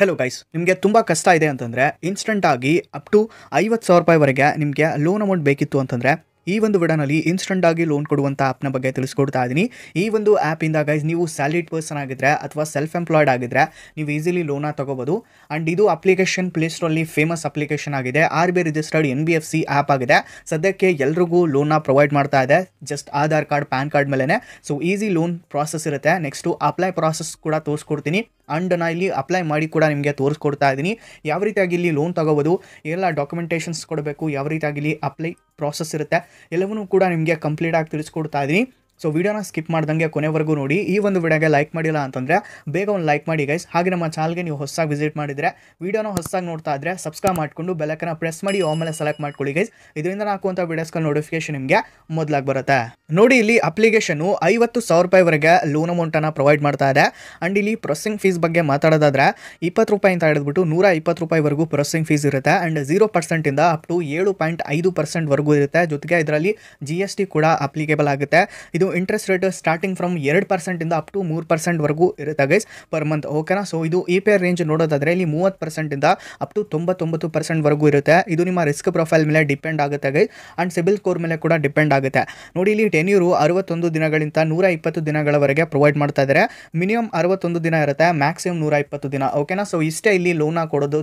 hello guys ನಿಮಗೆ ತುಂಬ ಕಷ್ಟ ಇದೆ ಅಂತಂದರೆ ಇನ್ಸ್ಟೆಂಟಾಗಿ ಅಪ್ ಟು ಐವತ್ತು ಸಾವಿರ ರೂಪಾಯಿವರೆಗೆ ನಿಮಗೆ ಲೋನ್ ಅಮೌಂಟ್ ಬೇಕಿತ್ತು ಅಂತಂದರೆ ಈ ಒಂದು ವಿಡನಲ್ಲಿ ಇನ್ಸ್ಟೆಂಟ್ ಆಗಿ ಲೋನ್ ಕೊಡುವಂಥ ಆಪ್ನ ಬಗ್ಗೆ ತಿಳಿಸ್ಕೊಡ್ತಾ ಇದ್ದೀನಿ ಈ ಒಂದು ಇಂದ ಗೈಸ್ ನೀವು ಸ್ಯಾಲರಿಡ್ ಪರ್ಸನ್ ಆಗಿದ್ರೆ ಅಥವಾ ಸೆಲ್ಫ್ ಎಂಪ್ಲಾಯ್ಡ್ ಆಗಿದ್ರೆ ನೀವು ಈಸಿಲಿ ಲೋನ ತಗೋಬಹುದು ಆ್ಯಂಡ್ ಇದು ಅಪ್ಲಿಕೇಶನ್ ಪ್ಲೇಸ್ಟೋರಲ್ಲಿ ಫೇಮಸ್ ಅಪ್ಲಿಕೇಶನ್ ಆಗಿದೆ R B registered N B F C app ಆಗಿದೆ ಸದ್ಯಕ್ಕೆ ಎಲ್ರಿಗೂ ಲೋನ್ ಪ್ರೊವೈಡ್ ಮಾಡ್ತಾ ಇದೆ just Aadhaar card PAN card ಮೇಲೇ ಸೊ ಈಸಿ ಲೋನ್ ಪ್ರಾಸೆಸ್ ಇರುತ್ತೆ ನೆಕ್ಸ್ಟು ಅಪ್ಲೈ ಪ್ರಾಸೆಸ್ ಕೂಡ ತೋರಿಸ್ಕೊಡ್ತೀನಿ ಅಂಡ್ ನಾನು ಇಲ್ಲಿ ಅಪ್ಲೈ ಮಾಡಿ ಕೂಡ ನಿಮಗೆ ತೋರಿಸ್ಕೊಡ್ತಾ ಇದ್ದೀನಿ ಯಾವ ರೀತಿಯಾಗಿ ಇಲ್ಲಿ ಲೋನ್ ತಗೋಬಹುದು ಎಲ್ಲ ಡಾಕ್ಯುಮೆಂಟೇಷನ್ಸ್ ಕೊಡಬೇಕು ಯಾವ ರೀತಿಯಾಗಿ ಅಪ್ಲೈ ಪ್ರಾಸೆಸ್ ಇರುತ್ತೆ ಎಲ್ಲವನ್ನೂ ಕೂಡ ನಿಮಗೆ ಕಂಪ್ಲೀಟಾಗಿ ತಿಳಿಸ್ಕೊಡ್ತಾ ಇದ್ದೀನಿ ಸೊ ವಿಡಿಯೋನ ಸ್ಕಿಪ್ ಮಾಡ್ದಂಗೆ ಕೊನೆವರೆಗೂ ನೋಡಿ ಈ ಒಂದು ವಿಡಿಯೋಗೆ ಲೈಕ್ ಮಾಡಿಲ್ಲ ಅಂತಂದರೆ ಬೇಗ ಒಂದು ಲೈಕ್ ಮಾಡಿ ಗೈಸ್ ಹಾಗೆ ನಮ್ಮ ಚಾನಲ್ಗೆ ನೀವು ಹೊಸದಾಗಿ ವಿಸಿಟ್ ಮಾಡಿದರೆ ವಿಡಿಯೋನ ಹೊಸದಾಗಿ ನೋಡ್ತಾ ಇದ್ರೆ ಸಬ್ಸ್ಕ್ರೈಬ್ ಮಾಡಿಕೊಂಡು ಬೆಲಕನ ಪ್ರೆಸ್ ಮಾಡಿ ಆಮೇಲೆ ಸೆಲೆಕ್ಟ್ ಮಾಡ್ಕೊಳ್ಳಿ ಗೈಸ್ ಇದರಿಂದ ಹಾಕುವಂಥ ವೀಡಿಯೋಸ್ಗಳ ನೋಟಿಫಿಕೇಶನ್ ನಿಮಗೆ ಮೊದಲಾಗಿ ಬರುತ್ತೆ ನೋಡಿ ಇಲ್ಲಿ ಅಪ್ಲಿಕೇಶನು ಐವತ್ತು ಸಾವಿರ ರೂಪಾಯಿವರೆಗೆ ಲೋನ್ ಅಮೌಂಟನ್ನು ಪ್ರೊವೈಡ್ ಮಾಡ್ತಾ ಇದೆ ಆ್ಯಂಡ್ ಇಲ್ಲಿ ಪ್ರೊಸೆಸಿಂಗ್ ಫೀಸ್ ಬಗ್ಗೆ ಮಾತಾಡೋದಾದ್ರೆ ಇಪ್ಪತ್ತು ರೂಪಾಯಿ ಅಂತ ಹಿಡಿದ್ಬಿಟ್ಟು ನೂರ ಇಪ್ಪತ್ತು ರೂಪಾಯಿವರೆಗೂ ಪ್ರೊಸೆಸಿಂಗ್ ಫೀಸ್ ಇರುತ್ತೆ ಆ್ಯಂಡ್ ಜೀರೋ ಪರ್ಸೆಂಟಿಂದ ಅಪ್ ಟು ಏಳು ಪಾಯಿಂಟ್ ಐದು ಪರ್ಸೆಂಟ್ವರೆಗೂ ಇರುತ್ತೆ ಜೊತೆಗೆ ಇದರಲ್ಲಿ ಜಿ ಎಸ್ ಟಿ ಕೂಡ ಅಪ್ಲಿಕೇಬಲ್ ಆಗುತ್ತೆ ಇದು ಇಂಟ್ರೆಸ್ಟ್ ರೇಟ್ ಸ್ಟಾರ್ಟಿಂಗ್ ಫ್ರಮ್ ಎರಡು ಪರ್ಸೆಂಟಿಂದ ಅಪ್ ಟು ಮೂರು ಪರ್ಸೆಂಟ್ವರೆಗೂ ಇರುತ್ತೆ ಗೈಸ್ ಪರ್ ಮಂತ್ ಓಕೆನಾ ಸೊ ಇದು ಇ ಪಿ ರೇಂಜ್ ನೋಡೋದಾದ್ರೆ ಇಲ್ಲಿ ಮೂವತ್ತು ಪರ್ಸೆಂಟಿಂದ ಅಪ್ ಟು ತೊಂಬತ್ತೊಂಬತ್ತು ಪರ್ಸೆಂಟ್ವರೆಗೂ ಇರುತ್ತೆ ಇದು ನಿಮ್ಮ ರಿಸ್ಕ್ ಪ್ರೊಫೈಲ್ ಮೇಲೆ ಡಿಪೆಂಡ್ ಆಗುತ್ತೆ ಗೈಸ್ ಆ್ಯಂಡ್ ಸಿಬಿಲ್ ಸ್ಕೋರ್ ಮೇಲೆ ಕೂಡ ಡಿಪೆಂಡ್ ಆಗುತ್ತೆ ನೋಡಿ ಇಲ್ಲಿ ಟೆನ್ಯೂರು ಅರವತ್ತೊಂದು ದಿನಗಳಿಂದ ನೂರ ಇಪ್ಪತ್ತು ದಿನಗಳವರೆಗೆ ಪ್ರೊವೈಡ್ ಮಾಡ್ತಾ ಇದ್ದಾರೆ ಮಿನಿಮಮ್ ಅರವತ್ತೊಂದು ದಿನ ಇರುತ್ತೆ ಮ್ಯಾಕ್ಸಿಮಮ್ ನೂರ ಇಪ್ಪತ್ತು ದಿನ ಓಕೆನಾ ಸೊ ಇಷ್ಟೇ ಇಲ್ಲಿ ಲೋನ್ ಕೊಡೋದು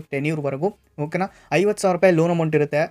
ವರೆಗೂ ಓಕೆನಾ ಐವತ್ತು ಸಾವಿರ ರೂಪಾಯಿ ಲೋನ್ ಅಮೌಂಟ್ ಇರುತ್ತೆ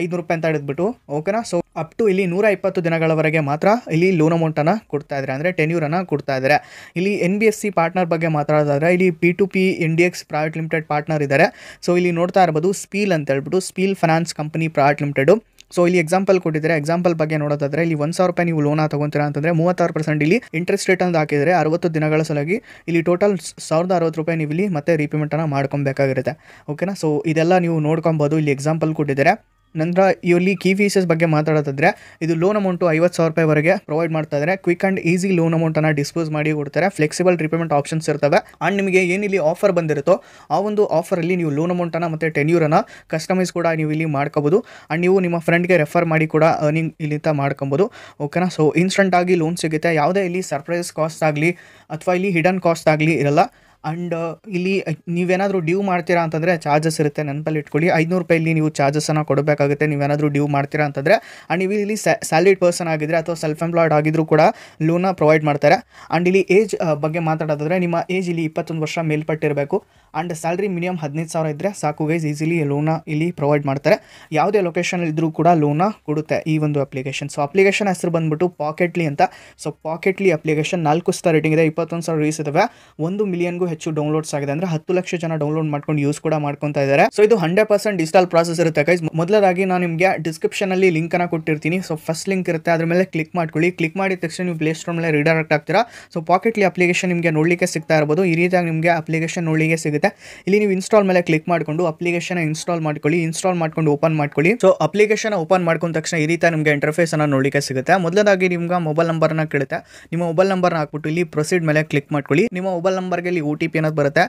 ಐದುನೂರು ರೂಪಾಯಿ ಅಂತ ಹಿಡಿದ್ಬಿಟ್ಟು ಓಕೆನಾ ಸೊ ಅಪ್ ಟು ಇಲ್ಲಿ ನೂರ ಇಪ್ಪತ್ತು ದಿನಗಳವರೆಗೆ ಮಾತ್ರ ಇಲ್ಲಿ ಲೋನ್ ಅಮೌಂಟನ್ನು ಕೊಡ್ತಾ ಇದ್ದಾರೆ ಅಂದರೆ ಟೆನ್ಯೂರನ್ನು ಕೊಡ್ತಾ ಇದ್ದಾರೆ ಇಲ್ಲಿ N B S C partner ಬಗ್ಗೆ ಮಾತಾಡೋದಾದರೆ ಇಲ್ಲಿ P to P N private limited partner ಇದ್ದಾರೆ ಸೊ ಇಲ್ಲಿ ನೋಡ್ತಾ ಇರ್ಬೋದು ಸ್ಪೀಲ್ ಅಂತ ಹೇಳ್ಬಿಟ್ಟು Speel finance company private limited so ಇಲ್ಲಿ ಎಕ್ಸಾಂಪಲ್ ಕೊಟ್ಟಿದ್ದಾರೆ ಎಕ್ಸಾಂಪಲ್ ಬಗ್ಗೆ ನೋಡೋದಾದ್ರೆ ಇಲ್ಲಿ ಒಂದು ಸಾವಿರ ರೂಪಾಯಿ ನೀವು ಲೋನ ತೊಗೊತೀರಾ ಅಂತಂದರೆ ಮೂವತ್ತಾರು ಪರ್ಸೆಂಟ್ ಇಲ್ಲಿ ಇಂಟ್ರೆಸ್ಟ್ ರೇಟ್ ಅಂತ ಹಾಕಿದರೆ ಅರವತ್ತು ದಿನಗಳ ಸಲುವಾಗಿ ಇಲ್ಲಿ ಟೋಟಲ್ ಸಾವಿರದ ಅರವತ್ತು ರೂಪಾಯಿ ನೀವು ಇಲ್ಲಿ ಮತ್ತೆ ರೀಪೇಮೆಂಟನ್ನು ಮಾಡ್ಕೊಬೇಕಾಗಿರುತ್ತೆ ಓಕೆನಾ ಸೊ ಇದೆಲ್ಲ ನೀವು ನೋಡ್ಕೊಬೋದು ಇಲ್ಲಿ ಎಕ್ಸಾಂಪಲ್ ಕೊಟ್ಟಿದ್ದಾರೆ ನಂತರ ಇಲ್ಲಿ ಕೀ ಫೀಸಸ್ ಬಗ್ಗೆ ಮಾತಾಡೋದ್ರೆ ಇದು ಲೋನ್ ಅಮೌಂಟು ಐವತ್ತು ಸಾವಿರ ರೂಪಾಯಿವರೆಗೆ ಪ್ರೊವೈಡ್ ಮಾಡ್ತಾ ಇದ್ದಾರೆ ಕ್ವಿಕ್ ಆ್ಯಂಡ್ ಈಸಿ ಲೋನ್ ಅಮೌಂಟನ್ನು ಡಿಸ್ಪೋಸ್ ಮಾಡಿ ಕೊಡ್ತಾರೆ ಫ್ಲೆಕ್ಸಿಬಲ್ ರಿಪೇಮೆಂಟ್ ಆಪ್ಷನ್ಸ್ ಇರ್ತವೆ ಆ್ಯಂಡ್ ನಿಮಗೆ ಏನಿಲ್ಲಿ ಆಫರ್ ಬಂದಿರುತ್ತೋ ಆ ಒಂದು ಆಫರಲ್ಲಿ ನೀವು ಲೋನ್ ಅಮೌಂಟನ್ನು ಮತ್ತು ಟೆನ್ಯೂರನ್ನು ಕಸ್ಟಮೈಸ್ ಕೂಡ ನೀವು ಇಲ್ಲಿ ಮಾಡ್ಕೋಬೋದು ಆ್ಯಂಡ್ ನೀವು ನಿಮ್ಮ ಫ್ರೆಂಡ್ಗೆ ರೆಫರ್ ಮಾಡಿ ಕೂಡ ಅರ್ನಿಂಗ್ ಇಲ್ಲಿಂದ ಮಾಡ್ಕೊಬೋದು ಓಕೆನಾ ಸೊ ಇನ್ಸ್ಟಂಟಾಗಿ ಲೋನ್ ಸಿಗುತ್ತೆ ಯಾವುದೇ ಇಲ್ಲಿ ಸರ್ಪ್ರೈಸ್ ಕಾಸ್ಟ್ ಆಗಲಿ ಅಥವಾ ಇಲ್ಲಿ ಹಿಡನ್ ಕಾಸ್ಟ್ ಆಗಲಿ ಇರಲ್ಲ ಆ್ಯಂಡ್ uh, ಇಲ್ಲಿ ನೀವೇನಾದರೂ ಡ್ಯೂ ಮಾಡ್ತೀರಾ ಅಂತಂದರೆ ಚಾರ್ಜಸ್ ಇರುತ್ತೆ ನೆನಪಲ್ಲಿ ಇಟ್ಕೊಳ್ಳಿ ಐದುನೂರು ರೂಪಾಯಿಲಿ ನೀವು ಚಾರ್ಜಸನ್ನು ಕೊಡಬೇಕಾಗುತ್ತೆ ನೀವೇನಾದರೂ ಡ್ಯೂ ಮಾಡ್ತೀರಾ ಅಂತಂದರೆ ಆ್ಯಂಡ್ ನೀವು ಇಲ್ಲಿ ಸ್ಯಾಲ್ರಿಡ್ ಪರ್ಸನ್ ಆಗಿದ್ದರೆ ಅಥವಾ ಸೆಲ್ಫ್ ಎಂಪ್ಲಾಯ್ಡ್ ಆಗಿದ್ದರೂ ಕೂಡ ಲೋನ ಪ್ರೊವೈಡ್ ಮಾಡ್ತಾರೆ ಆ್ಯಂಡ್ ಇಲ್ಲಿ ಏಜ್ ಬಗ್ಗೆ ಮಾತಾಡೋದಾದರೆ ನಿಮ್ಮ ಏಜ್ ಇಲ್ಲಿ ಇಪ್ಪತ್ತೊಂದು ವರ್ಷ ಮೇಲ್ಪಟ್ಟಿರಬೇಕು ಆ್ಯಂಡ್ ಸ್ಯಾಲ್ರಿ ಮಿನಿಮಮ್ ಹದಿನೈದು ಸಾವಿರ ಇದ್ದರೆ ಸಾಕು ಗೈಸ್ ಈಸಿಲಿ ಲೋನ ಇಲ್ಲಿ ಪ್ರೊವೈಡ್ ಮಾಡ್ತಾರೆ ಯಾವುದೇ ಲೊಕೇಶನ್ ಇದ್ದರೂ ಕೂಡ ಲೋನ ಕೊಡುತ್ತೆ ಈ ಒಂದು ಅಪ್ಲಿಕೇಶನ್ ಸೊ ಅಪ್ಲಿಕೇಶನ್ ಹೆಸರು ಬಂದ್ಬಿಟ್ಟು ಪಾಕೆಟ್ಲಿ ಅಂತ ಸೊ ಪಾಕೆಟ್ಲಿ ಅಪ್ಲಿಕೇಶನ್ ನಾಲ್ಕು ಸ್ಟಾರ್ ರೇಟಿಂಗ್ ಇದೆ ಇಪ್ಪತ್ತೊಂದು ಸಾವಿರ ರೀಸ್ ಇದಾವೆ ಒಂದು ಮಿಲಿಯನ್ಗೂ ಹೆಚ್ಚು ಡೌನ್ಲೋಡ್ಸ್ ಆಗಿದೆ ಅಂದರೆ ಹತ್ತು ಲಕ್ಷ ಜನ ಡೌನ್ಲೋಡ್ ಮಾಡ್ಕೊಂಡು ಯೂಸ್ ಕೂಡ ಮಾಡ್ಕೊತಾ ಇದ್ದಾರೆ ಸೊ ಇದು ಹಂಡ್ರೆಡ್ ಪರ್ಸೆಂಟ್ ಡಿಜಿಟಲ್ ಪ್ರಾಸೆಸ್ ಇರುತ್ತೆ ಗೈಸ್ ಮೊದಲಾಗಿ ನಾನು ನಿಮಗೆ ಲಿಂಕ್ ಅನ್ನ ಕೊಟ್ಟಿರ್ತೀನಿ ಸೊ ಫಸ್ಟ್ ಲಿಂಕ್ ಇರುತ್ತೆ ಅದ್ರ ಮೇಲೆ ಕ್ಲಿಕ್ ಮಾಡ್ಕೊಳ್ಳಿ ಕ್ಲಿಕ್ ಮಾಡಿದ ತಕ್ಷಣ ನೀವು ಪ್ಲೇ ಸ್ಟೋರ್ ಮೇಲೆ ರಿಡೈರೆಕ್ಟ್ ಆಗ್ತೀರಾ ಸೊ ಪಾಕೆಟ್ಲಿ ಅಪ್ಲಿಕೇಶನ್ ನಿಮಗೆ ನೋಡಲಿಕ್ಕೆ ಸಿಗ್ತಾ ಇರಬಹುದು ಈ ರೀತಿಯಾಗಿ ನಿಮಗೆ ಅಪ್ಲಿಕೇಶನ್ ನೋಡಲಿಕ್ಕೆ ಸಿಗುತ್ತೆ ಇಲ್ಲಿ ನೀವು ಇನ್ಸ್ಟಾಲ್ ಮೇಲೆ ಕ್ಲಿಕ್ ಮಾಡಿಕೊಂಡು ಅಪ್ಲಿಕೇಶನ್ ಇನ್ಸ್ಟಾಲ್ ಮಾಡ್ಕೊಳ್ಳಿ ಇನ್ಸ್ಟಾಲ್ ಮಾಡ್ಕೊಂಡು ಓಪನ್ ಮಾಡ್ಕೊಳ್ಳಿ ಸೊ ಅಪ್ಲಿಕೇಶನ್ ಓಪನ್ ಮಾಡ್ಕೊಂಡ ತಕ್ಷಣ ಈ ರೀತಿ ನಿಮಗೆ ಇಂಟರ್ಫೇಸ್ ಅನ್ನು ನೋಡಲಿಕ್ಕೆ ಸಿಗುತ್ತೆ ಮೊದಲದಾಗಿ ನಿಮ್ಗೆ ಮೊಬೈಲ್ ನಂಬರ್ನ ಕೇಳುತ್ತೆ ನಿಮ್ಮ ಮೊಬೈಲ್ ನಂಬರ್ನ ಹಾಕ್ಬಿಟ್ಟು ಇಲ್ಲಿ ಪ್ರೊಸೀಡ್ ಮೇಲೆ ಕ್ಲಿಕ್ ಮಾಡ್ಕೊಳ್ಳಿ ನಿಮ್ಮ ಮೊಬೈಲ್ ನಂಬರ್ಗೆ ಇಲ್ಲಿ ಓ ಟಿ ಪಿ ಅನ್ನೋದು ಬರುತ್ತೆ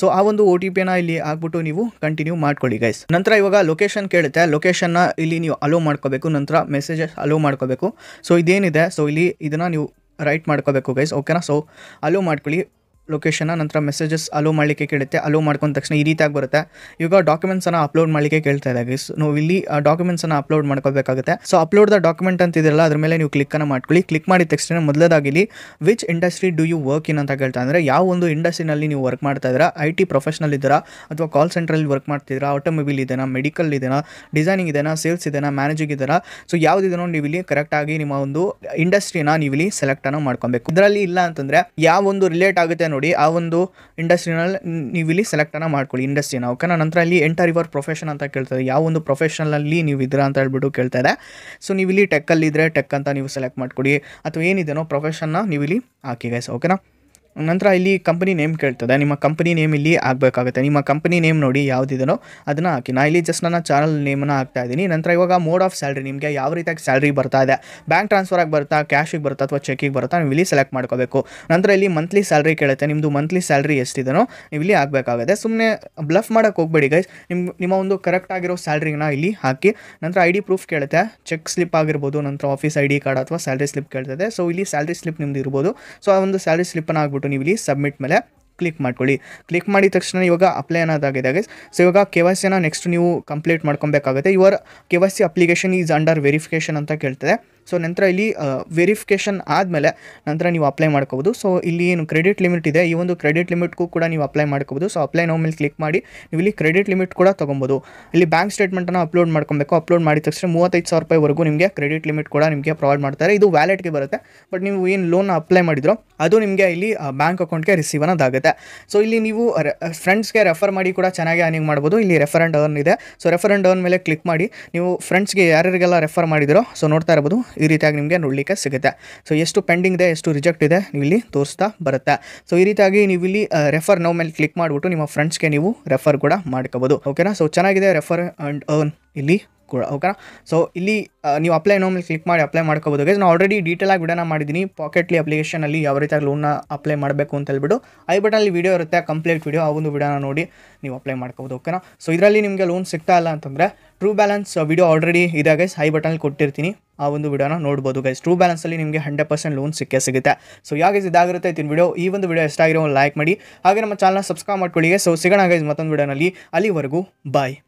ಸೊ ಆ ಒಂದು ಓ ಟಿ ಪಿನ ಇಲ್ಲಿ ಹಾಕ್ಬಿಟ್ಟು ನೀವು ಕಂಟಿನ್ಯೂ ಮಾಡ್ಕೊಳ್ಳಿ ಗೈಸ್ ನಂತರ ಇವಾಗ ಲೊಕೇಶನ್ ಕೇಳುತ್ತೆ ಲೊಕೇಶನ್ನ ಇಲ್ಲಿ ನೀವು ಅಲೋ ಮಾಡ್ಕೋಬೇಕು ನಂತರ ಮೆಸೇಜ್ ಅಲೋ ಮಾಡ್ಕೋಬೇಕು ಸೊ ಇದೇನಿದೆ ಸೊ ಇಲ್ಲಿ ಇದನ್ನ ನೀವು ರೈಟ್ ಮಾಡ್ಕೋಬೇಕು ಗೈಸ್ ಓಕೆನಾ ಸೊ ಅಲೋ ಮಾಡ್ಕೊಳ್ಳಿ ಲೊಕೇಶನ್ನ ನಂತರ ಮೆಸೇಜಸ್ ಅಲೋ ಮಾಡಲಿಕ್ಕೆ ಕೇಳುತ್ತೆ ಅಲೋ ಮಾಡ್ಕೊಂಡ ತಕ್ಷಣ ಈ ರೀತಿಯಾಗಿ ಬರುತ್ತೆ ಇವಾಗ ಡಾಕ್ಯುಮೆಂಟ್ಸನ್ನು ಅಪ್ಲೋಡ್ ಮಾಡಲಿಕ್ಕೆ ಕೇಳ್ತಾ ಇದೆ ಗೈಸ್ ನಾವು ಇಲ್ಲಿ ಡಾಕ್ಯುಮೆಂಟ್ಸನ್ನು ಅಪ್ಲೋಡ್ ಮಾಡ್ಕೋಬೇಕಾಗುತ್ತೆ ಸೊ ಅಪ್ಲೋಡ್ ದ ಡಾಕ್ಯುಮೆಂಟ್ ಅಂತಿದ್ರಲ್ಲ ಅದ್ರ ಮೇಲೆ ನೀವು ಕ್ಲಿಕ್ ಕ್ಲಿಕ್ಕನ್ನು ಮಾಡ್ಕೊಳ್ಳಿ ಕ್ಲಿಕ್ ಮಾಡಿದ ತಕ್ಷಣ ಮೊದಲದಾಗಿಲಿ which industry do you work in ಅಂತ ಕೇಳ್ತಾ ಅಂದರೆ ಯಾವ ಒಂದು ಇಂಡಸ್ಟ್ರಿನಲ್ಲಿ ನೀವು ವರ್ಕ್ ಮಾಡ್ತಾ ಇದ್ದೀರಾ ಐ ಟಿ ಪ್ರೊಫೆಷನಲ್ ಇದ್ದೀರಾ ಅಥವಾ ಕಾಲ್ ಸೆಂಟ್ರಲ್ಲಿ ವರ್ಕ್ ಮಾಡ್ತಿದ್ದೀರಾ ಆಟೋಮೊಬೈಲ್ ಇದೆನಾ ಮೆಡಿಕಲ್ ಇದೆಯಾ ಡಿಸೈನಿಂಗ್ ನಾ ಸೇಲ್ಸ್ ಇದೆಯಾ ಮ್ಯಾನೇಜಿಂಗ್ ಇದೆನಾ ಸೊ ಯಾವುದಿದೆನೋ ನೀವು ಇಲ್ಲಿ ಕರೆಕ್ಟ್ ಆಗಿ ನಿಮ್ಮ ಒಂದು ಇಂಡಸ್ಟ್ರಿನ ನೀವು ಇಲ್ಲಿ ಸೆಲೆಕ್ಟ್ ಸೆಲೆಕ್ಟನ್ನು ಮಾಡ್ಕೊಬೇಕು ಇದರಲ್ಲಿ ಇಲ್ಲ ಅಂತಂದ್ರೆ ಯಾವ ಒಂದು ರಿಲೇಟ್ ಆಗುತ್ತೆ ನೋಡಿ ಆ ಒಂದು ಇಂಡಸ್ಟ್ರಿನಲ್ಲಿ ನೀವು ಇಲ್ಲಿ ಸೆಲೆಕ್ಟನ್ನು ಮಾಡ್ಕೊಳ್ಳಿ ಇಂಡಸ್ಟ್ರಿನ ಓಕೆನಾ ನಂತರ ಇಲ್ಲಿ ಎಂಟರ್ ಯುವರ್ ಪ್ರೊಫೆಷನ್ ಅಂತ ಕೇಳ್ತಾರೆ ಯಾವ ಒಂದು ಪ್ರೊಫೆಷನಲ್ಲಿ ನೀವು ಇದ್ದೀರಾ ಅಂತ ಹೇಳ್ಬಿಟ್ಟು ಇದೆ ಸೊ ನೀವು ಇಲ್ಲಿ ಟೆಕ್ಕಲ್ಲಿದ್ದರೆ ಟೆಕ್ ಅಂತ ನೀವು ಸೆಲೆಕ್ಟ್ ಮಾಡ್ಕೊಡಿ ಅಥವಾ ಏನಿದೆಯೋ ಪ್ರೊಫೆಷನ್ನ ನೀವು ಇಲ್ಲಿ ಹಾಕಿ ಗೈಸ್ ಓಕೆನಾ ನಂತರ ಇಲ್ಲಿ ಕಂಪನಿ ನೇಮ್ ಕೇಳ್ತದೆ ನಿಮ್ಮ ಕಂಪನಿ ನೇಮ್ ಇಲ್ಲಿ ಆಗಬೇಕಾಗುತ್ತೆ ನಿಮ್ಮ ಕಂಪನಿ ನೇಮ್ ನೋಡಿ ಯಾವುದಿದೆನೋ ಅದನ್ನು ಹಾಕಿ ನಾ ಇಲ್ಲಿ ಜಸ್ಟ್ ನನ್ನ ಚಾನಲ್ ನೇಮನ್ನು ಹಾಕ್ತಾ ಇದ್ದೀನಿ ನಂತರ ಇವಾಗ ಮೋಡ್ ಆಫ್ ಸ್ಯಾಲ್ರಿ ನಿಮಗೆ ಯಾವ ರೀತಿಯಾಗಿ ಸ್ಯಾಲ್ರಿ ಬರ್ತಾ ಇದೆ ಬ್ಯಾಂಕ್ ಟ್ರಾನ್ಸ್ಫರ್ ಆಗಿ ಬರುತ್ತಾ ಕ್ಯಾಶಿಗೆ ಬರುತ್ತಾ ಅಥವಾ ಚೆಕ್ಕಿಗೆ ಬರುತ್ತಾ ನೀವು ಇಲ್ಲಿ ಸೆಲೆಕ್ಟ್ ಮಾಡ್ಕೋಬೇಕು ನಂತರ ಇಲ್ಲಿ ಮಂತ್ಲಿ ಸ್ಯಾಲ್ರಿ ಕೇಳುತ್ತೆ ನಿಮ್ಮದು ಮಂತ್ಲಿ ಸ್ಯಾಲ್ರಿ ಎಷ್ಟಿದನೋ ನೀವು ಇಲ್ಲಿ ಆಗಬೇಕಾಗುತ್ತೆ ಸುಮ್ಮನೆ ಬ್ಲಫ್ ಮಾಡೋಕ್ಕೆ ಹೋಗಬೇಡಿ ಗೈಸ್ ನಿಮ್ಮ ನಿಮ್ಮ ಒಂದು ಕರೆಕ್ಟ್ ಆಗಿರೋ ಸ್ಯಾಲ್ರಿನ ಇಲ್ಲಿ ಹಾಕಿ ನಂತರ ಐ ಡಿ ಪ್ರೂಫ್ ಕೇಳುತ್ತೆ ಚೆಕ್ ಸ್ಲಿಪ್ ಆಗಿರ್ಬೋದು ನಂತರ ಆಫೀಸ್ ಐ ಡಿ ಕಾರ್ಡ್ ಅಥವಾ ಸ್ಯಾಲ್ರಿ ಸ್ಲಿಪ್ ಕೇಳ್ತದೆ ಸೊ ಇಲ್ಲಿ ಸ್ಯಾಲ್ರಿ ಸ್ಲಿಪ್ ನಿಮ್ದು ಇರ್ಬೋದು ಸೊ ಆ ಒಂದು ಸ್ಯಾಲ್ರಿ ಸ್ಲಿಪ್ಪನ್ನು ಆಗ್ಬಿಟ್ಟು ನೀವು ಇಲ್ಲಿ ಸಬ್ಮಿಟ್ ಮೇಲೆ ಕ್ಲಿಕ್ ಮಾಡ್ಕೊಳ್ಳಿ ಕ್ಲಿಕ್ ಮಾಡಿದ ತಕ್ಷಣ ಇವಾಗ ಅಪ್ಲೈ ಅನ್ನೋದಾಗಿದೆ ಸೊ ಇವಾಗ ಕೆ ವೈ ಸಿನ ನೆಕ್ಸ್ಟ್ ನೀವು ಕಂಪ್ಲೀಟ್ ಮಾಡ್ಕೊಬೇಕಾಗುತ್ತೆ your K Y C application is under verification ಅಂತ ಕೇಳ್ತದೆ ಸೊ ನಂತರ ಇಲ್ಲಿ ವೆರಿಫಿಕೇಷನ್ ಆದಮೇಲೆ ನಂತರ ನೀವು ಅಪ್ಲೈ ಮಾಡ್ಕೋಬೋದು ಸೊ ಇಲ್ಲಿ ಏನು ಕ್ರೆಡಿಟ್ ಲಿಮಿಟ್ ಇದೆ ಈ ಒಂದು ಕ್ರೆಡಿಟ್ ಲಿಮಿಟ್ಗೂ ಕೂಡ ನೀವು ಅಪ್ಲೈ ಮಾಡ್ಕೋಬೋದು ಸೊ ಅಪ್ಲೈ ನೋ ಮೇಲೆ ಕ್ಲಿಕ್ ಮಾಡಿ ನೀವು ಇಲ್ಲಿ ಕ್ರೆಡಿಟ್ ಲಿಮಿಟ್ ಕೂಡ ತೊಗೊಬೋದು ಇಲ್ಲಿ ಬ್ಯಾಂಕ್ ಸ್ಟೇಟ್ಮೆಂಟನ್ನು ಅಪ್ಲೋಡ್ ಮಾಡ್ಕೊಬೇಕು ಅಪ್ಲೋಡ್ ಮಾಡಿದ ತಕ್ಷಣ ಮೂವತ್ತೈದು ಸಾವಿರ ವರೆಗೂ ನಿಮಗೆ ಕ್ರೆಡಿಟ್ ಲಿಮಿಟ್ ಕೂಡ ನಿಮಗೆ ಪ್ರೊವೈಡ್ ಮಾಡ್ತಾರೆ ಇದು ವ್ಯಾಲೆಟ್ಗೆ ಬರುತ್ತೆ ಬಟ್ ನೀವು ಏನು ಲೋನ್ ಅಪ್ಲೈ ಮಾಡಿದ್ರೋ ಅದು ನಿಮಗೆ ಇಲ್ಲಿ ಬ್ಯಾಂಕ್ ಅಕೌಂಟ್ಗೆ ರಿಸೀವ್ ಅನ್ನೋದಾಗುತ್ತೆ ಸೊ ಇಲ್ಲಿ ನೀವು ಫ್ರೆಂಡ್ಸ್ಗೆ ರೆಫರ್ ಮಾಡಿ ಕೂಡ ಚೆನ್ನಾಗಿ ಅರ್ನಿಂಗ್ ಮಾಡ್ಬೋದು ಇಲ್ಲಿ ರೆಫರ್ ಅಂಡ್ ಅರ್ನ್ ಇದೆ ಸೊ ರೆಫರ್ ಅಂಡ್ ಅರ್ನ್ ಮೇಲೆ ಕ್ಲಿಕ್ ಮಾಡಿ ನೀವು ಫ್ರೆಂಡ್ಸ್ಗೆ ಯಾರ್ಯಾರಿಗೆಲ್ಲ ರೆಫರ್ ಮಾಡಿದಿರೋ ಸೊ ನೋಡ್ತಾ ಇರ್ಬೋದು ಈ ರೀತಿಯಾಗಿ ನಿಮಗೆ ನೋಡಲಿಕ್ಕೆ ಸಿಗುತ್ತೆ ಸೊ ಎಷ್ಟು ಪೆಂಡಿಂಗ್ ಇದೆ ಎಷ್ಟು ರಿಜೆಕ್ಟ್ ಇದೆ ನೀವು ಇಲ್ಲಿ ತೋರಿಸ್ತಾ ಬರುತ್ತೆ ಸೊ ಈ ರೀತಿಯಾಗಿ ನೀವು ಇಲ್ಲಿ ರೆಫರ್ ನೋ ಮೇಲೆ ಕ್ಲಿಕ್ ಮಾಡಿಬಿಟ್ಟು ನಿಮ್ಮ ಫ್ರೆಂಡ್ಸ್ಗೆ ನೀವು ರೆಫರ್ ಕೂಡ ಮಾಡ್ಕೋಬೋದು ಓಕೆನಾ ಸೊ ಚೆನ್ನಾಗಿದೆ ರೆಫರ್ ಆ್ಯಂಡ್ ಅರ್ನ್ ಇಲ್ಲಿ ಕೂಡ ಓಕೆನಾ ಸೊ ಇಲ್ಲಿ ನೀವು ಅಪ್ಲೈ ನೋ ಮೇಲೆ ಕ್ಲಿಕ್ ಮಾಡಿ ಅಪ್ಲೈ ಮಾಡ್ಕೋಬೋದು ಗೈಸ್ ನಾನು ಆಲ್ರೆಡಿ ಡೀಟೇಲ್ ಆಗಿ ವಿಡಿಯೋನ ಮಾಡಿದ್ದೀನಿ ಪಾಕೆಟ್ಲಿ ಅಪ್ಲಿಕೇಶನಲ್ಲಿ ಯಾವ ರೀತಿಯಾಗಿ ಲೋನ್ನ ಅಪ್ಲೈ ಮಾಡಬೇಕು ಅಂತ ಹೇಳ್ಬಿಟ್ಟು ಐ ಬಟನಲ್ಲಿ ವೀಡಿಯೋ ಇರುತ್ತೆ ಕಂಪ್ಲೀಟ್ ವೀಡಿಯೋ ಆ ಒಂದು ವಿಡಿಯೋನ ನೋಡಿ ನೀವು ಅಪ್ಲೈ ಮಾಡ್ಕೋಬೋದು ಓಕೆನಾ ಸೊ ಇದರಲ್ಲಿ ನಿಮಗೆ ಲೋನ್ ಸಿಗ್ತಾ ಇಲ್ಲ ಅಂತಂದರೆ ಟ್ರೂ ಬ್ಯಾಲೆನ್ಸ್ ವಿಡಿಯೋ ಆಲ್ರೆಡಿ ಇದೆ ಗೈಸ್ ಐ ಬಟನಲ್ಲಿ ಕೊಟ್ಟಿರ್ತೀನಿ ಆ ಒಂದು ವಿಡಿಯೋನ ನೋಡ್ಬೋದು ಗೈಸ್ ಟ್ರೂ ಬ್ಯಾಲೆನ್ಸಲ್ಲಿ ನಿಮಗೆ ಹಂಡ್ರೆಡ್ ಪರ್ಸೆಂಟ್ ಲೋನ್ ಸಿಕ್ಕೇ ಸಿಗುತ್ತೆ ಸೊ ಯಾಕೆ ಇದಾಗಿರುತ್ತೆ ಇತ್ತಿನ ವಿಡಿಯೋ ಈ ಒಂದು ವಿಡಿಯೋ ಎಷ್ಟಾಗಿರೋ ಲೈಕ್ ಮಾಡಿ ಹಾಗೆ ನಮ್ಮ ಚಾನಲ್ ಸಬ್ಸ್ಕ್ರೈಬ್ ಮಾಡ್ಕೊಳ್ಳಿ ಸೊ ಸಿಗೋಣ ಗೈಸ್ ಮತ್ತೊಂದು ವಿಡಿಯೋನಲ್ಲಿ ಅಲ್ಲಿವರೆಗೂ ಬಾಯ್